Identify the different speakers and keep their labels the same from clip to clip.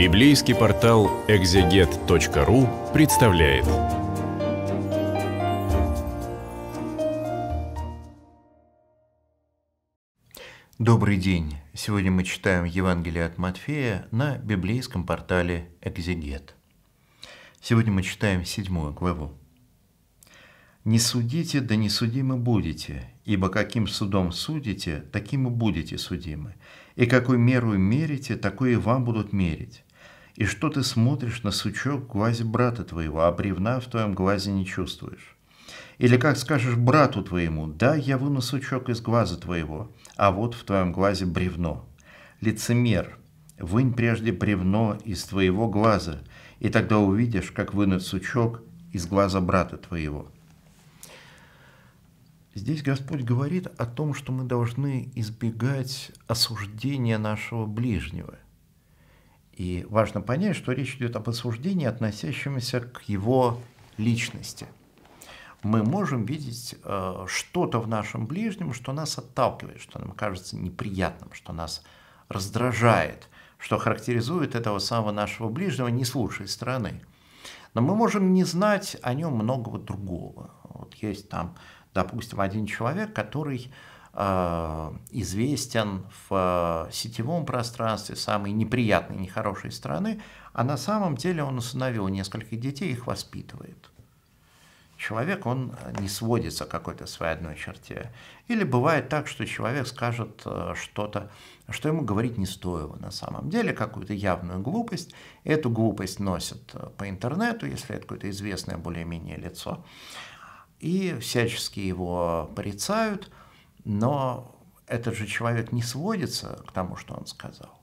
Speaker 1: Библейский портал экзегет.ру представляет. Добрый день! Сегодня мы читаем Евангелие от Матфея на библейском портале Экзегет. Сегодня мы читаем седьмую главу. «Не судите, да не судимы будете, ибо каким судом судите, таким и будете судимы, и какой меру мерите, такой и вам будут мерить. И что ты смотришь на сучок гвази брата твоего, а бревна в твоем глазе не чувствуешь? Или как скажешь брату твоему, да, я выну сучок из глаза твоего, а вот в твоем глазе бревно. Лицемер, вынь прежде бревно из твоего глаза, и тогда увидишь, как вынуть сучок из глаза брата твоего. Здесь Господь говорит о том, что мы должны избегать осуждения нашего ближнего – и важно понять, что речь идет об осуждении, относящемся к его личности. Мы можем видеть э, что-то в нашем ближнем, что нас отталкивает, что нам кажется неприятным, что нас раздражает, что характеризует этого самого нашего ближнего не с лучшей стороны. Но мы можем не знать о нем многого другого. Вот есть там, допустим, один человек, который а, известен в а, сетевом пространстве самой неприятной, нехорошей страны, а на самом деле он усыновил несколько детей их воспитывает. Человек, он не сводится к какой-то своей одной черте. Или бывает так, что человек скажет э, что-то, что ему говорить не стоило на самом деле, какую-то явную глупость. Эту глупость носят э, по интернету, если это какое-то известное более-менее лицо. И всячески его порицают – но этот же человек не сводится к тому, что он сказал.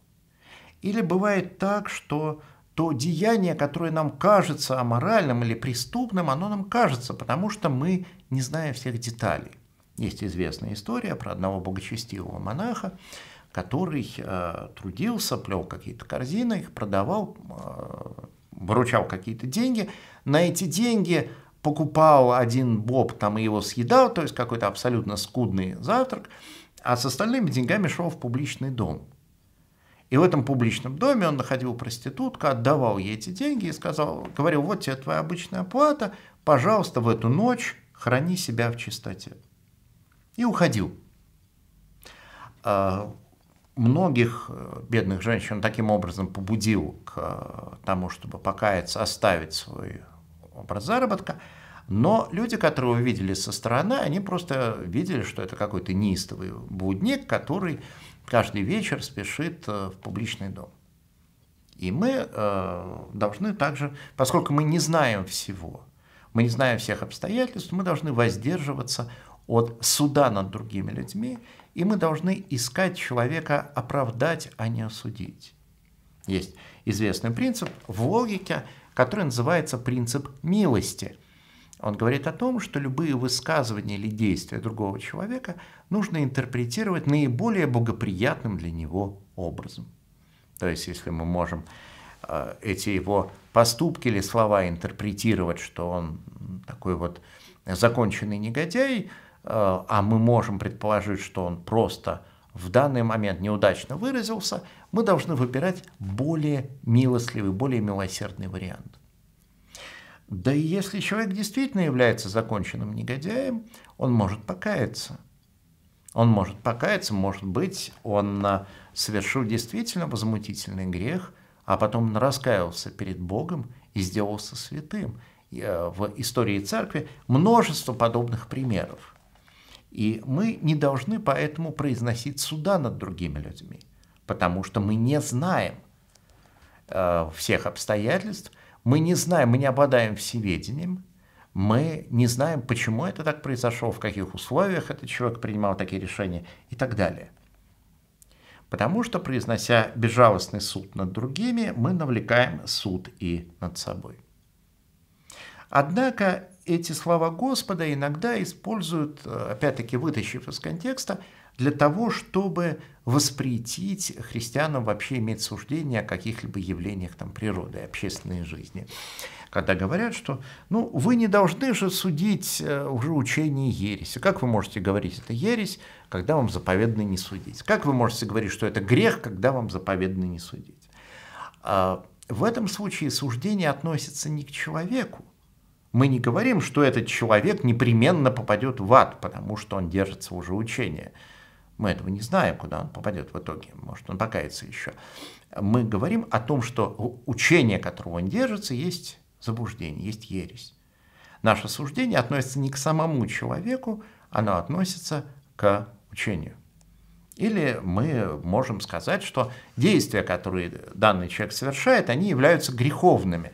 Speaker 1: Или бывает так, что то деяние, которое нам кажется аморальным или преступным, оно нам кажется, потому что мы не знаем всех деталей. Есть известная история про одного благочестивого монаха, который э, трудился, плел какие-то корзины, их продавал, э, выручал какие-то деньги. На эти деньги покупал один боб там и его съедал, то есть какой-то абсолютно скудный завтрак, а с остальными деньгами шел в публичный дом. И в этом публичном доме он находил проститутку, отдавал ей эти деньги и сказал, говорил, вот тебе твоя обычная плата, пожалуйста, в эту ночь храни себя в чистоте. И уходил. А, многих э, бедных женщин таким образом побудил к э, тому, чтобы покаяться, оставить свой образ заработка – но люди, которые увидели со стороны, они просто видели, что это какой-то неистовый будник, который каждый вечер спешит э, в публичный дом. И мы э, должны также, поскольку мы не знаем всего, мы не знаем всех обстоятельств, мы должны воздерживаться от суда над другими людьми, и мы должны искать человека оправдать, а не осудить. Есть известный принцип в логике, который называется принцип милости – он говорит о том, что любые высказывания или действия другого человека нужно интерпретировать наиболее благоприятным для него образом. То есть, если мы можем э, эти его поступки или слова интерпретировать, что он такой вот законченный негодяй, э, а мы можем предположить, что он просто в данный момент неудачно выразился, мы должны выбирать более милостливый, более милосердный вариант. Да и если человек действительно является законченным негодяем, он может покаяться. Он может покаяться, может быть, он а, совершил действительно возмутительный грех, а потом раскаялся перед Богом и сделался святым. А, в истории церкви множество подобных примеров. И мы не должны поэтому произносить суда над другими людьми, потому что мы не знаем а, всех обстоятельств, мы не знаем, мы не обладаем всеведением, мы не знаем, почему это так произошло, в каких условиях этот человек принимал такие решения и так далее. Потому что, произнося безжалостный суд над другими, мы навлекаем суд и над собой. Однако эти слова Господа иногда используют, э, опять-таки вытащив из контекста, для того, чтобы воспретить христианам вообще иметь суждение о каких-либо явлениях там, природы, общественной жизни. Когда говорят, что ну, вы не должны же судить э, уже учение ереси. Как вы можете говорить, это ересь, когда вам заповедно не судить? Как вы можете говорить, что это грех, когда вам заповедно не судить? А, в этом случае суждение относится не к человеку. Мы не говорим, что этот человек непременно попадет в ад, потому что он держится уже учения мы этого не знаем, куда он попадет в итоге, может, он покается еще, мы говорим о том, что учение, которого он держится, есть заблуждение, есть ересь. Наше суждение относится не к самому человеку, оно относится к учению. Или мы можем сказать, что действия, которые данный человек совершает, они являются греховными.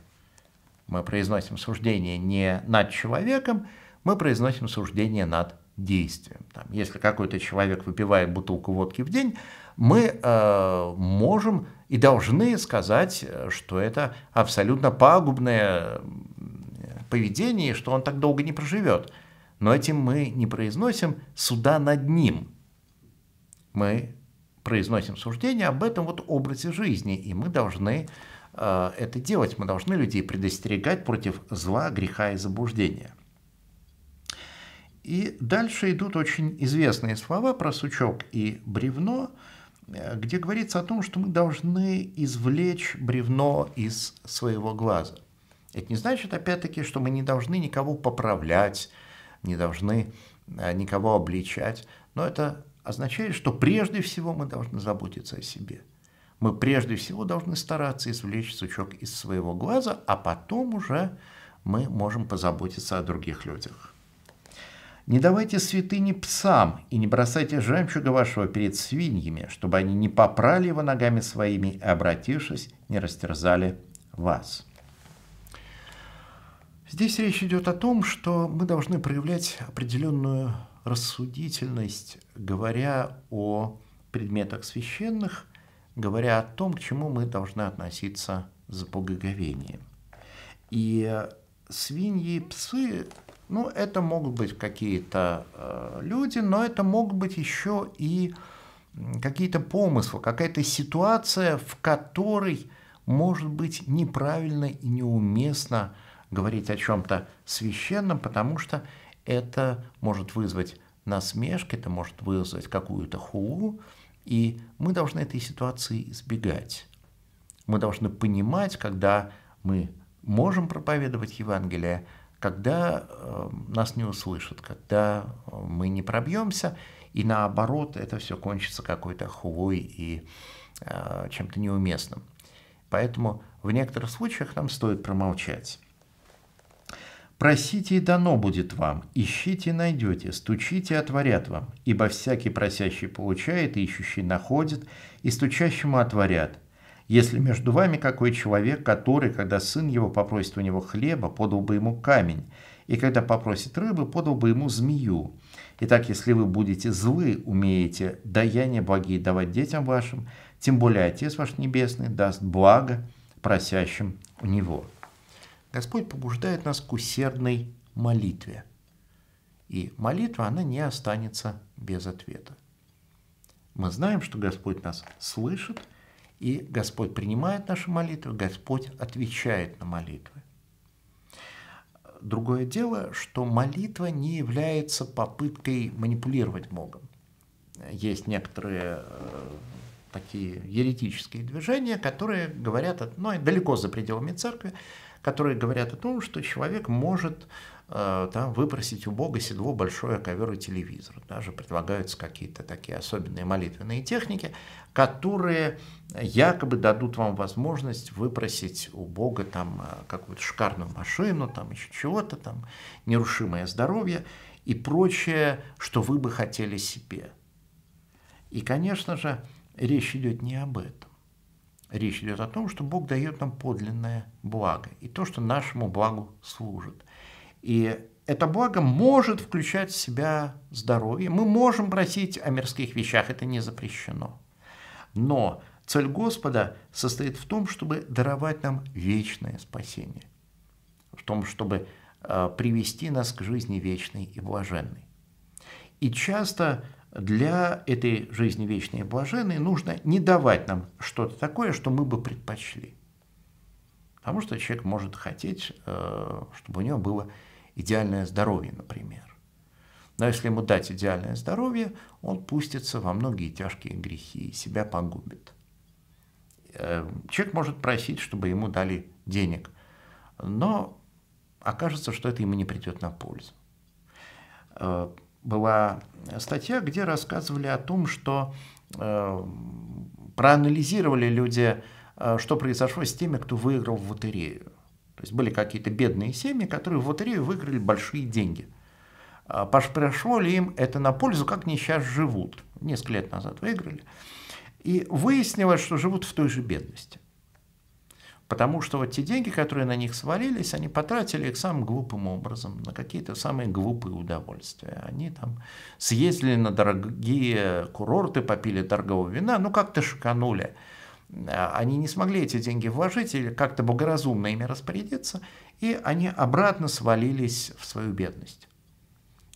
Speaker 1: Мы произносим суждение не над человеком, мы произносим суждение над действием. Там, если какой-то человек выпивает бутылку водки в день, мы э, можем и должны сказать, э, что это абсолютно пагубное поведение, что он так долго не проживет. Но этим мы не произносим суда над ним. Мы произносим суждение об этом вот образе жизни, и мы должны э, это делать. Мы должны людей предостерегать против зла, греха и заблуждения. И дальше идут очень известные слова про сучок и бревно, э, где говорится о том, что мы должны извлечь бревно из своего глаза. Это не значит, опять-таки, что мы не должны никого поправлять, не должны э, никого обличать, но это означает, что прежде всего мы должны заботиться о себе. Мы прежде всего должны стараться извлечь сучок из своего глаза, а потом уже мы можем позаботиться о других людях. Не давайте святыни псам и не бросайте жемчуга вашего перед свиньями, чтобы они не попрали его ногами своими и, обратившись, не растерзали вас. Здесь речь идет о том, что мы должны проявлять определенную рассудительность, говоря о предметах священных, говоря о том, к чему мы должны относиться с благоговением. И свиньи и псы ну, это могут быть какие-то э, люди, но это могут быть еще и какие-то помыслы, какая-то ситуация, в которой, может быть, неправильно и неуместно говорить о чем-то священном, потому что это может вызвать насмешки, это может вызвать какую-то хулу, и мы должны этой ситуации избегать. Мы должны понимать, когда мы можем проповедовать Евангелие, когда э, нас не услышат, когда э, мы не пробьемся, и наоборот, это все кончится какой-то хулой и э, чем-то неуместным. Поэтому в некоторых случаях нам стоит промолчать. Просите, и дано будет вам, ищите, и найдете, стучите, и отворят вам, ибо всякий просящий получает, ищущий находит, и стучащему отворят если между вами какой человек, который, когда сын его попросит у него хлеба, подал бы ему камень, и когда попросит рыбы, подал бы ему змею. Итак, если вы будете злы, умеете даяние благие давать детям вашим, тем более Отец ваш Небесный даст благо просящим у Него. Господь побуждает нас к усердной молитве. И молитва, она не останется без ответа. Мы знаем, что Господь нас слышит – и Господь принимает наши молитвы, Господь отвечает на молитвы. Другое дело, что молитва не является попыткой манипулировать Богом. Есть некоторые э, такие еретические движения, которые говорят, ну, далеко за пределами церкви, которые говорят о том, что человек может Э, там выпросить у Бога седло большое, ковер и телевизор. Даже предлагаются какие-то такие особенные молитвенные техники, которые якобы дадут вам возможность выпросить у Бога там э, какую-то шикарную машину, там еще чего-то, там нерушимое здоровье и прочее, что вы бы хотели себе. И, конечно же, речь идет не об этом. Речь идет о том, что Бог дает нам подлинное благо и то, что нашему благу служит – и это благо может включать в себя здоровье. Мы можем просить о мирских вещах, это не запрещено. Но цель Господа состоит в том, чтобы даровать нам вечное спасение, в том, чтобы э, привести нас к жизни вечной и блаженной. И часто для этой жизни вечной и блаженной нужно не давать нам что-то такое, что мы бы предпочли. Потому что человек может хотеть, э, чтобы у него было идеальное здоровье, например. Но если ему дать идеальное здоровье, он пустится во многие тяжкие грехи и себя погубит. Эм, человек может просить, чтобы ему дали денег, но окажется, что это ему не придет на пользу. Э, была статья, где рассказывали о том, что эм, проанализировали люди, э, что произошло с теми, кто выиграл в лотерею. То есть были какие-то бедные семьи, которые в лотерею выиграли большие деньги. А, Пошло ли им это на пользу, как они сейчас живут? Несколько лет назад выиграли. И выяснилось, что живут в той же бедности. Потому что вот те деньги, которые на них свалились, они потратили их самым глупым образом, на какие-то самые глупые удовольствия. Они там съездили на дорогие курорты, попили торгового вина, ну как-то шиканули. Э, они не смогли эти деньги вложить или как-то благоразумно ими распорядиться, и они обратно свалились в свою бедность.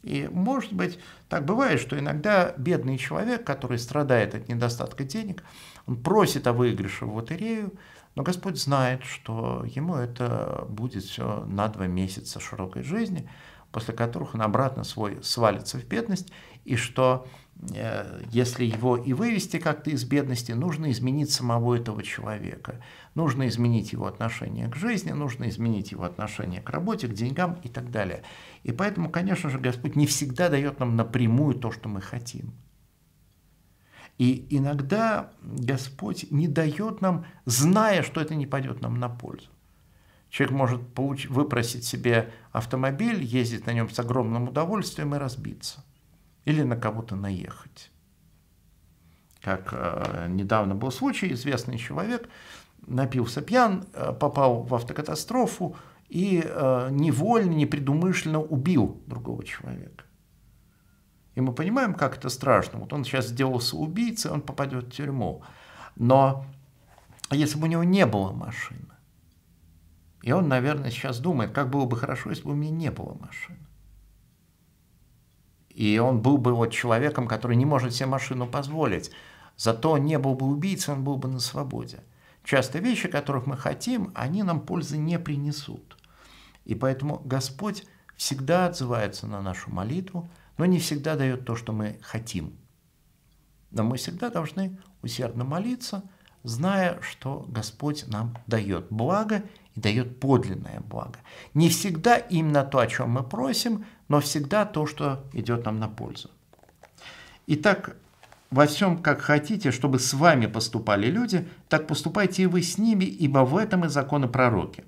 Speaker 1: И, может быть, так бывает, что иногда бедный человек, который страдает от недостатка денег, он просит о выигрыше в лотерею, но Господь знает, что ему это будет все на два месяца широкой жизни, после которых он обратно свой свалится в бедность, и что Э, если его и вывести как-то из бедности, нужно изменить самого этого человека. Нужно изменить его отношение к жизни, нужно изменить его отношение к работе, к деньгам и так далее. И поэтому, конечно же, Господь не всегда дает нам напрямую то, что мы хотим. И иногда Господь не дает нам, зная, что это не пойдет нам на пользу. Человек может получить, выпросить себе автомобиль, ездить на нем с огромным удовольствием и разбиться или на кого-то наехать. Как э, недавно был случай, известный человек напился пьян, э, попал в автокатастрофу и э, невольно, непредумышленно убил другого человека. И мы понимаем, как это страшно. Вот он сейчас сделался убийцей, он попадет в тюрьму. Но если бы у него не было машины, и он, наверное, сейчас думает, как было бы хорошо, если бы у меня не было машины. И он был бы вот человеком, который не может себе машину позволить. Зато он не был бы убийцей, он был бы на свободе. Часто вещи, которых мы хотим, они нам пользы не принесут. И поэтому Господь всегда отзывается на нашу молитву, но не всегда дает то, что мы хотим. Но мы всегда должны усердно молиться, зная, что Господь нам дает благо и дает подлинное благо. Не всегда именно то, о чем мы просим – но всегда то, что идет нам на пользу. Итак, во всем, как хотите, чтобы с вами поступали люди, так поступайте и вы с ними, ибо в этом и законы пророки.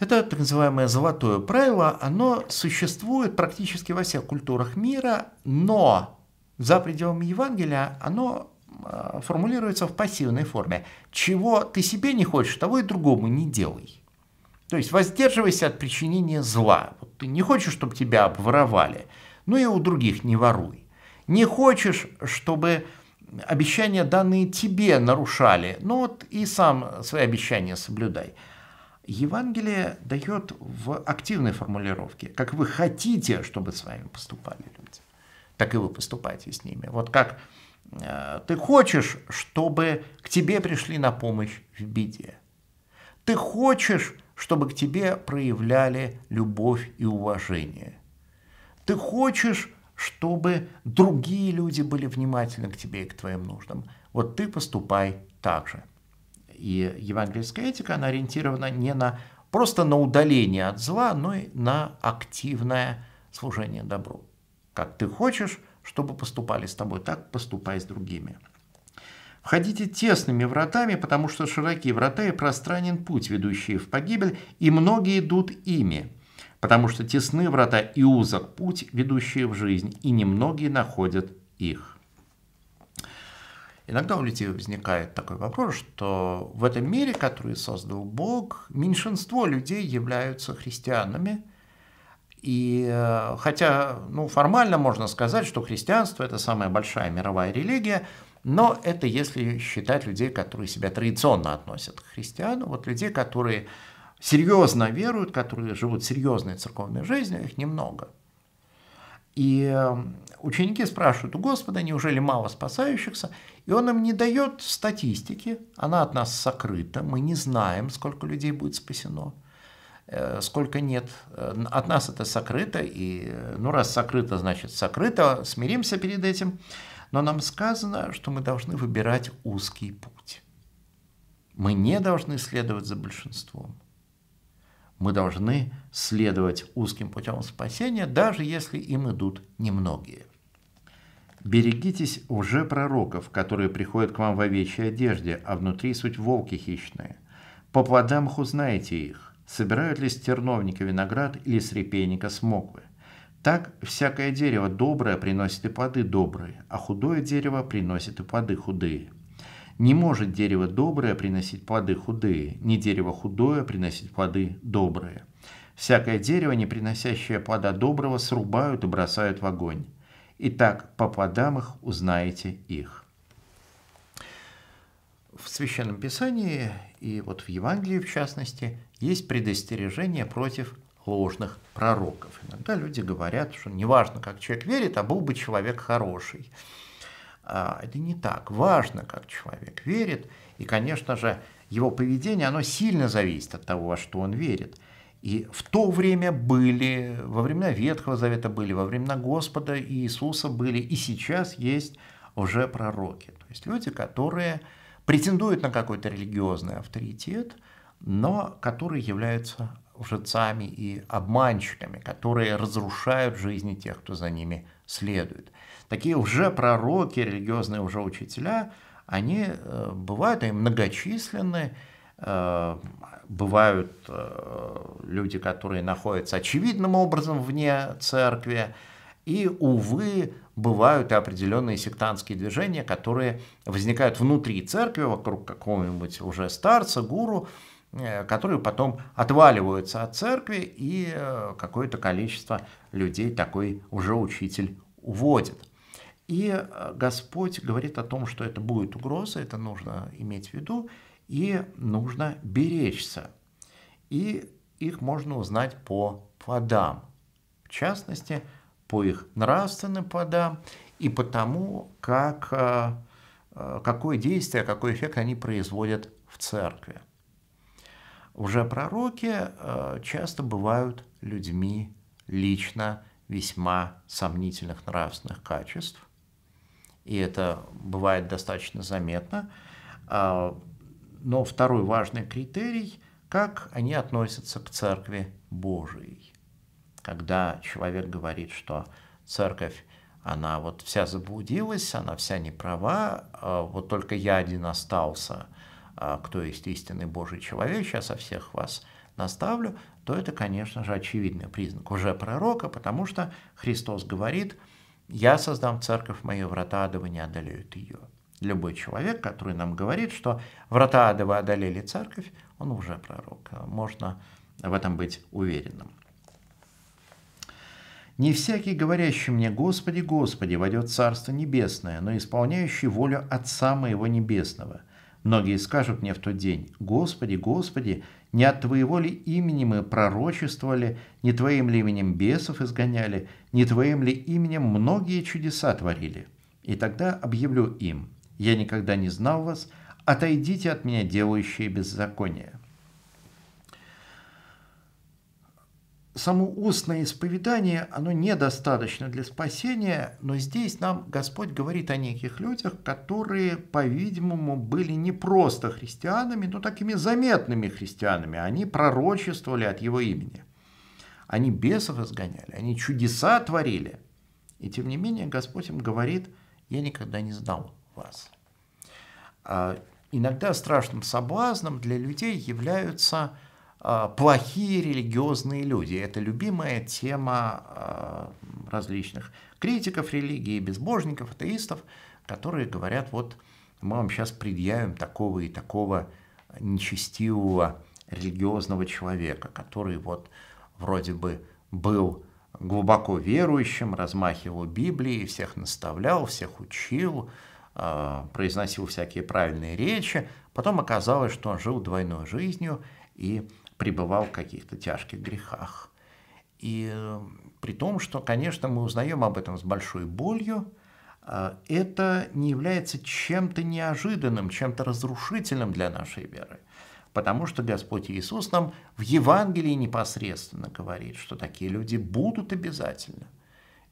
Speaker 1: Это так называемое золотое правило, оно существует практически во всех культурах мира, но за пределами Евангелия оно а, формулируется в пассивной форме. Чего ты себе не хочешь, того и другому не делай. То есть воздерживайся от причинения зла. Вот ты не хочешь, чтобы тебя обворовали, ну и у других не воруй. Не хочешь, чтобы обещания, данные тебе, нарушали, ну вот и сам свои обещания соблюдай. Евангелие дает в активной формулировке, как вы хотите, чтобы с вами поступали люди, так и вы поступаете с ними. Вот как э, ты хочешь, чтобы к тебе пришли на помощь в беде. Ты хочешь, чтобы к тебе проявляли любовь и уважение. Ты хочешь, чтобы другие люди были внимательны к тебе и к твоим нуждам. Вот ты поступай так же. И евангельская этика, она ориентирована не на просто на удаление от зла, но и на активное служение добру. Как ты хочешь, чтобы поступали с тобой, так поступай с другими. Входите тесными вратами, потому что широкие врата и пространен путь, ведущий в погибель, и многие идут ими, потому что тесны врата и узок путь, ведущий в жизнь, и немногие находят их. Иногда у людей возникает такой вопрос, что в этом мире, который создал Бог, меньшинство людей являются христианами. И э, хотя ну, формально можно сказать, что христианство – это самая большая мировая религия – но это если считать людей, которые себя традиционно относят к христианам, вот людей, которые серьезно веруют, которые живут серьезной церковной жизнью, их немного. И эм, ученики спрашивают у Господа, неужели мало спасающихся? И он им не дает статистики, она от нас сокрыта, мы не знаем, сколько людей будет спасено, э, сколько нет. Э, от нас это сокрыто, и э, ну раз сокрыто, значит сокрыто, смиримся перед этим но нам сказано, что мы должны выбирать узкий путь. Мы не должны следовать за большинством. Мы должны следовать узким путем спасения, даже если им идут немногие. Берегитесь уже пророков, которые приходят к вам в овечьей одежде, а внутри суть волки хищные. По плодам их узнаете их, собирают ли с терновника виноград или с репейника смоквы. Так всякое дерево доброе приносит и плоды добрые, а худое дерево приносит и плоды худые. Не может дерево доброе приносить плоды худые, не дерево худое приносить плоды добрые. Всякое дерево, не приносящее плода доброго, срубают и бросают в огонь. Итак, по плодам их узнаете их. В Священном Писании и вот в Евангелии в частности есть предостережение против ложных пророков. Иногда люди говорят, что неважно, как человек верит, а был бы человек хороший. А, это не так. Важно, как человек верит, и, конечно же, его поведение, оно сильно зависит от того, во что он верит. И в то время были, во времена Ветхого Завета были, во времена Господа и Иисуса были, и сейчас есть уже пророки. То есть люди, которые претендуют на какой-то религиозный авторитет, но которые являются лжецами и обманщиками, которые разрушают жизни тех, кто за ними следует. Такие уже пророки, религиозные уже учителя, они э, бывают, и многочисленны, э, бывают э, люди, которые находятся очевидным образом вне церкви, и, увы, бывают и определенные сектантские движения, которые возникают внутри церкви, вокруг какого-нибудь уже старца, гуру, Э, которые потом отваливаются от церкви, и э, какое-то количество людей такой уже учитель уводит. И э, Господь говорит о том, что это будет угроза, это нужно иметь в виду, и нужно беречься. И их можно узнать по плодам, в частности, по их нравственным плодам и по тому, как, какое действие, какой эффект они производят в церкви. Уже пророки э, часто бывают людьми лично весьма сомнительных нравственных качеств, и это бывает достаточно заметно. А, но второй важный критерий – как они относятся к Церкви Божией. Когда человек говорит, что Церковь, она вот вся заблудилась, она вся не права, э, вот только я один остался – а, кто есть истинный Божий человек, сейчас о всех вас наставлю, то это, конечно же, очевидный признак уже пророка, потому что Христос говорит, «Я создам церковь мои, врата Адова не одолеют ее». Любой человек, который нам говорит, что врата Адова одолели церковь, он уже пророк. Можно в этом быть уверенным. Не всякий, говорящий мне «Господи, Господи, войдет Царство Небесное, но исполняющий волю Отца Моего Небесного». Многие скажут мне в тот день, «Господи, Господи, не от Твоего ли имени мы пророчествовали, не Твоим ли именем бесов изгоняли, не Твоим ли именем многие чудеса творили?» И тогда объявлю им, «Я никогда не знал вас, отойдите от меня, делающие беззаконие». само устное исповедание, оно недостаточно для спасения, но здесь нам Господь говорит о неких людях, которые, по-видимому, были не просто христианами, но такими заметными христианами. Они пророчествовали от его имени. Они бесов изгоняли, они чудеса творили. И тем не менее Господь им говорит, я никогда не знал вас. А, иногда страшным соблазном для людей являются а, плохие религиозные люди. Это любимая тема а, различных критиков религии, безбожников, атеистов, которые говорят, вот мы вам сейчас предъявим такого и такого нечестивого религиозного человека, который вот вроде бы был глубоко верующим, размахивал Библией, всех наставлял, всех учил, а, произносил всякие правильные речи. Потом оказалось, что он жил двойной жизнью и пребывал в каких-то тяжких грехах. И э, при том, что, конечно, мы узнаем об этом с большой болью, э, это не является чем-то неожиданным, чем-то разрушительным для нашей веры. Потому что Господь Иисус нам в Евангелии непосредственно говорит, что такие люди будут обязательно.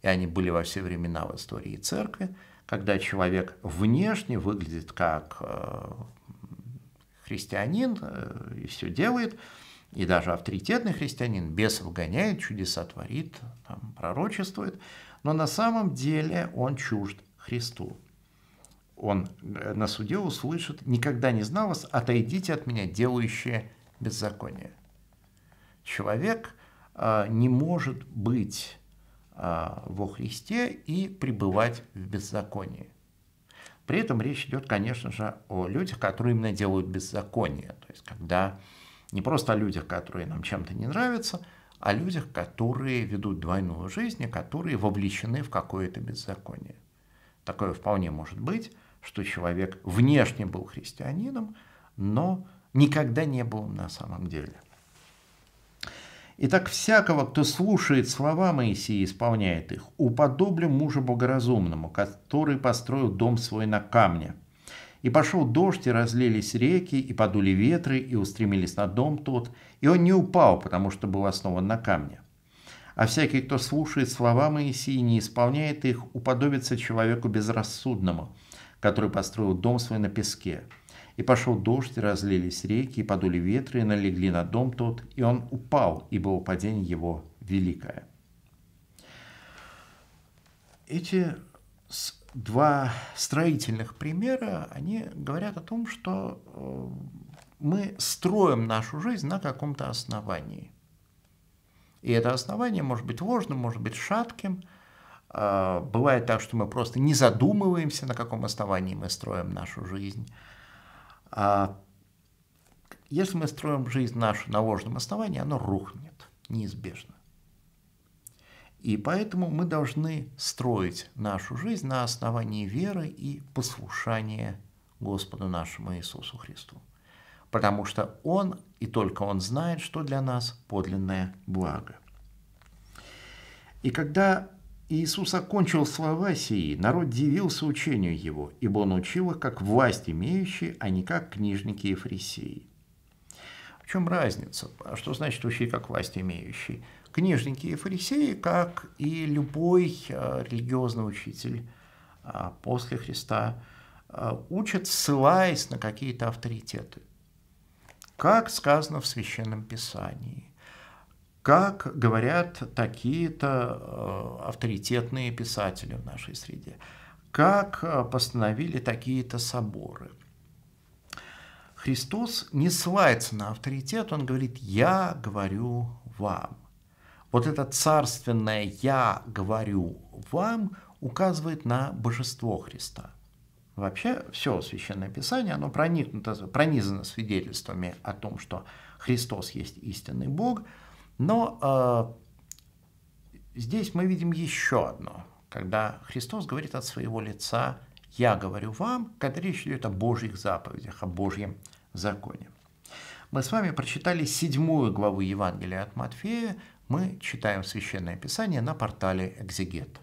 Speaker 1: И они были во все времена в истории церкви, когда человек внешне выглядит как э, христианин и все делает – и даже авторитетный христианин бесов гоняет, чудеса творит, там, пророчествует, но на самом деле он чужд Христу. Он э, на суде услышит, никогда не знал вас, отойдите от меня, делающие беззаконие. Человек а, не может быть а, во Христе и пребывать в беззаконии. При этом речь идет, конечно же, о людях, которые именно делают беззаконие, то есть когда не просто о людях, которые нам чем-то не нравятся, а о людях, которые ведут двойную жизнь и которые вовлечены в какое-то беззаконие. Такое вполне может быть, что человек внешне был христианином, но никогда не был на самом деле. Итак, всякого, кто слушает слова Моисея и исполняет их, уподоблю мужу Богоразумному, который построил дом свой на камне – и пошел дождь, и разлились реки, и подули ветры, и устремились на дом тот, и он не упал, потому что был основан на камне. А всякий, кто слушает слова Моисея и не исполняет их, уподобится человеку безрассудному, который построил дом свой на песке. И пошел дождь, и разлились реки, и подули ветры, и налегли на дом тот, и он упал, ибо упадение его великое. Эти два строительных примера, они говорят о том, что э, мы строим нашу жизнь на каком-то основании. И это основание может быть ложным, может быть шатким. А, бывает так, что мы просто не задумываемся, на каком основании мы строим нашу жизнь. А, если мы строим жизнь нашу на ложном основании, оно рухнет неизбежно. И поэтому мы должны строить нашу жизнь на основании веры и послушания Господу нашему Иисусу Христу. Потому что Он и только Он знает, что для нас подлинное благо. И когда Иисус окончил слова сии, народ дивился учению Его, ибо Он учил их как власть имеющие, а не как книжники и фарисеи. В чем разница? А что значит учить как власть имеющие? Книжники и фарисеи, как и любой э, религиозный учитель э, после Христа, э, учат, ссылаясь на какие-то авторитеты. Как сказано в Священном Писании, как говорят такие-то авторитетные писатели в нашей среде, как постановили такие-то соборы. Христос не ссылается на авторитет, он говорит «я говорю вам». Вот это царственное «я говорю вам» указывает на божество Христа. Вообще все Священное Писание, оно проникнуто, пронизано свидетельствами о том, что Христос есть истинный Бог, но э, здесь мы видим еще одно, когда Христос говорит от своего лица «Я говорю вам», когда речь идет о Божьих заповедях, о Божьем законе. Мы с вами прочитали седьмую главу Евангелия от Матфея, мы читаем Священное Писание на портале «Экзегет».